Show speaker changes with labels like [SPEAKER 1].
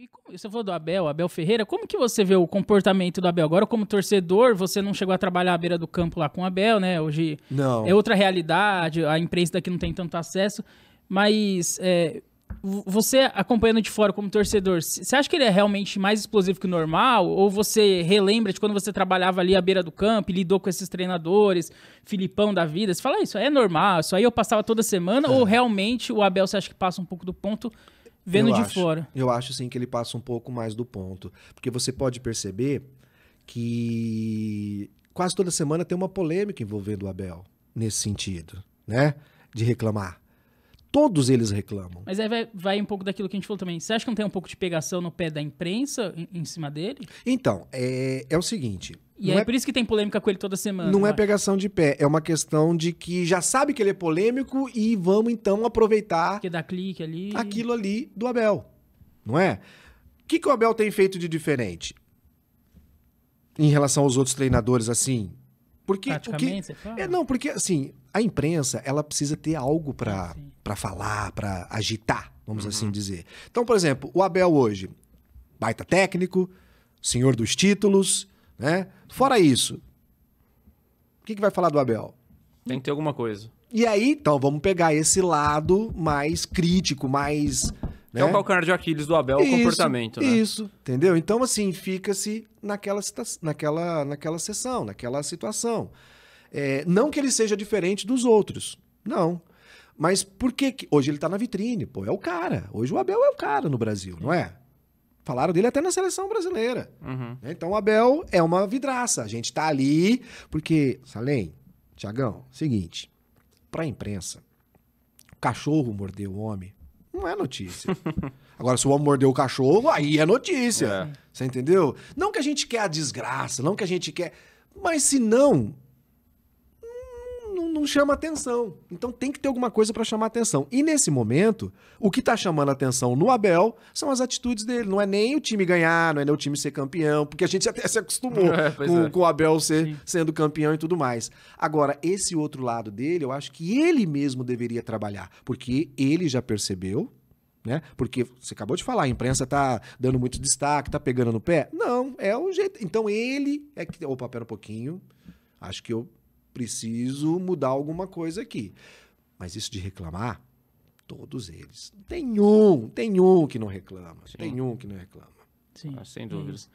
[SPEAKER 1] E como, você falou do Abel, Abel Ferreira, como que você vê o comportamento do Abel? Agora, como torcedor, você não chegou a trabalhar à beira do campo lá com o Abel, né? Hoje não. é outra realidade, a imprensa daqui não tem tanto acesso, mas é, você acompanhando de fora como torcedor, você acha que ele é realmente mais explosivo que o normal? Ou você relembra de quando você trabalhava ali à beira do campo e lidou com esses treinadores, Filipão da vida? Você fala, ah, isso aí é normal, isso aí eu passava toda semana, é. ou realmente o Abel você acha que passa um pouco do ponto vendo eu de acho, fora.
[SPEAKER 2] Eu acho sim que ele passa um pouco mais do ponto. Porque você pode perceber que quase toda semana tem uma polêmica envolvendo o Abel nesse sentido, né? De reclamar. Todos eles reclamam. Mas
[SPEAKER 1] aí vai, vai um pouco daquilo que a gente falou também. Você acha que não tem um pouco de pegação no pé da imprensa em, em cima dele?
[SPEAKER 2] Então, é, é o seguinte: e é, é,
[SPEAKER 1] por isso que tem polêmica com ele toda semana. Não é acho.
[SPEAKER 2] pegação de pé, é uma questão de que já sabe que ele é polêmico e vamos então aproveitar.
[SPEAKER 1] Que dá clique ali. Aquilo
[SPEAKER 2] ali do Abel. Não é? O que, que o Abel tem feito de diferente? Em relação aos outros treinadores, assim, porque o que é não, porque assim, a imprensa, ela precisa ter algo para ah, para falar, para agitar, vamos assim uhum. assim dizer. Então, por exemplo, o Abel hoje, baita técnico, senhor dos títulos, né? Fora isso, o que, que vai falar do Abel?
[SPEAKER 1] Tem que ter alguma coisa.
[SPEAKER 2] E aí, então, vamos pegar esse lado mais crítico, mais. É né? É o
[SPEAKER 1] calcanhar de Aquiles do Abel, isso, o comportamento, né? Isso,
[SPEAKER 2] entendeu? Então, assim, fica-se naquela, naquela, naquela sessão, naquela situação. É, não que ele seja diferente dos outros, não. Mas por que, que... hoje ele está na vitrine? Pô, é o cara. Hoje o Abel é o cara no Brasil, não é? Falaram dele até na seleção brasileira. Uhum. Né? Então o Abel é uma vidraça. A gente está ali porque, Salem, Tiagão, seguinte, para a imprensa, o cachorro mordeu o homem, não é notícia. Agora, se o homem mordeu o cachorro, aí é notícia. É. Você entendeu? Não que a gente quer a desgraça, não que a gente quer. Mas se não, não chama atenção. Então tem que ter alguma coisa para chamar atenção. E nesse momento, o que está chamando atenção no Abel são as atitudes dele. Não é nem o time ganhar, não é nem o time ser campeão, porque a gente até se acostumou é, com, é. com, o Abel ser, sendo campeão e tudo mais. Agora, esse outro lado dele, eu acho que ele mesmo deveria trabalhar, porque ele já percebeu né? Porque você acabou de falar, a imprensa tá dando muito destaque, tá pegando no pé. Não, é o jeito. Então ele é que. Opa, pera um pouquinho. Acho que eu preciso mudar alguma coisa aqui. Mas isso de reclamar, todos eles. Tem um, tem um que não reclama. Sim. Tem um que não reclama. Ah, Sim. Ah, sem dúvidas.